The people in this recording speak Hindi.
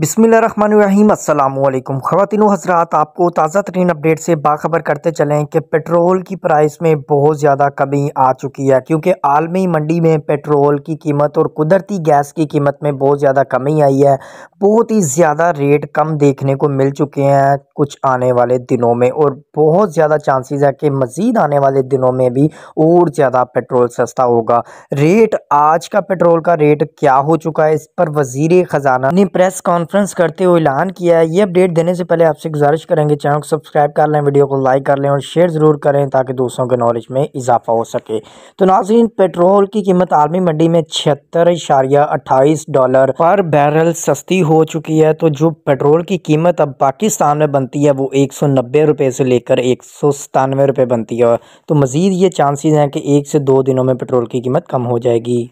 बसमिलकुम ख़वान हजरात आपको ताज़ा तरीन अपडेट से बाखबर करते चलें कि पेट्रोल की प्राइस में बहुत ज़्यादा कमी आ चुकी है क्योंकि आलमी मंडी में पेट्रोल की कीमत और कुदरती गैस की कीमत में बहुत ज़्यादा कमी आई है बहुत ही ज़्यादा रेट कम देखने को मिल चुके हैं कुछ आने वाले दिनों में और बहुत ज़्यादा चांसेस है कि मज़ीद आने वाले दिनों में भी और ज़्यादा पेट्रोल सस्ता होगा रेट आज का पेट्रोल का रेट क्या हो चुका है इस पर वज़ी ख़जाना ने प्रेस कॉन्फ्रेंस कॉन्फ्रेंस करते हुए ऐलान किया है ये अपडेट देने से पहले आपसे गुजारिश करेंगे चैनल को सब्सक्राइब कर लें वीडियो को लाइक कर लें और शेयर ज़रूर करें ताकि दूसरों के नॉलेज में इजाफा हो सके तो नाजरीन पेट्रोल की कीमत आलमी मंडी में छिहत्तर इशारिया अट्ठाईस डॉलर पर बैरल सस्ती हो चुकी है तो जो पेट्रोल की कीमत अब पाकिस्तान में बनती है वो एक सौ नब्बे रुपये से लेकर एक सौ सतानवे रुपये बनती है तो मज़ीद ये चांसेज हैं कि एक से दो दिनों में पेट्रोल की कीमत कम हो जाएगी